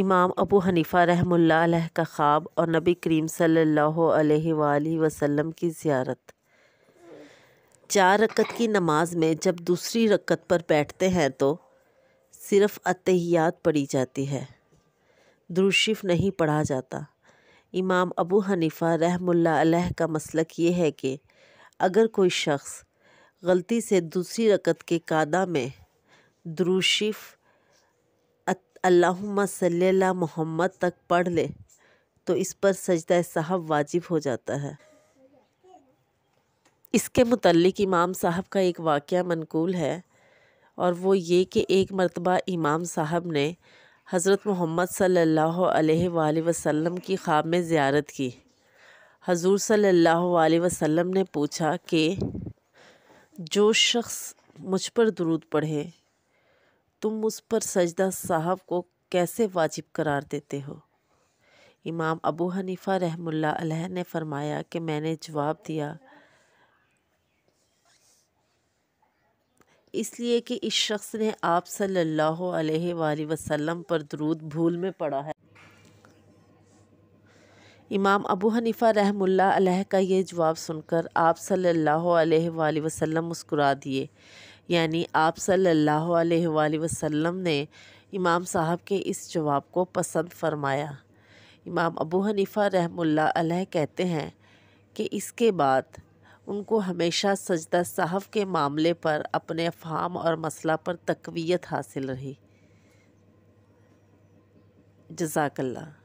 इमाम अबू हनीफ़ा रहमुल्लाह का ख्वाब और नबी करीम सल्ला वसम की ज़्यारत चार रकत की नमाज में जब दूसरी रकत पर बैठते हैं तो सिर्फ़ अतहियात पढ़ी जाती है द्रुशिफ नहीं पढ़ा जाता इमाम अबू हनीफ़ा रहमुल्लाह का मसलक ये है कि अगर कोई शख्स गलती से दूसरी रकत के कादा में द्रुशिफ़ अल्लाहुम्मा सल्ला मोहम्मद तक पढ़ ले तो इस पर सजदा साहब वाजिब हो जाता है इसके मतलब इमाम साहब का एक वाक़ मनकूल है और वो ये कि एक मरतबा इमाम साहब ने हज़रत मोहम्मद सल्लल्लाहु अलैहि वसल्लम की ख्वाब में ज़्यारत की हजूर सल्लल्लाहु अलैहि वसल्लम ने पूछा कि जो शख्स मुझ पर दुरूद पढ़े तुम उस पर सजदा साहब को कैसे वाजिब करार देते हो इमाम अबू हनीफ़ा रहमुल्ला अलह ने फरमाया कि मैंने जवाब दिया इसलिए कि इस शख्स ने आप सल्लल्लाहु अलैहि वसल्लम पर दरूद भूल में पड़ा है इमाम अबू हनीफ़ा रहमुल्ला अलह का ये जवाब सुनकर आप सल्लल्लाहु अलैहि वसल्लम मुस्कुरा दिए यानी आप सल्लल्लाहु अलैहि वसल्लम ने इमाम साहब के इस जवाब को पसंद फरमाया इमाम अबू हनीफ़ा रहमुल्ला अलैह कहते हैं कि इसके बाद उनको हमेशा सजदा साहब के मामले पर अपने अफहाम और मसला पर तकवीत हासिल रही जजाकल्ला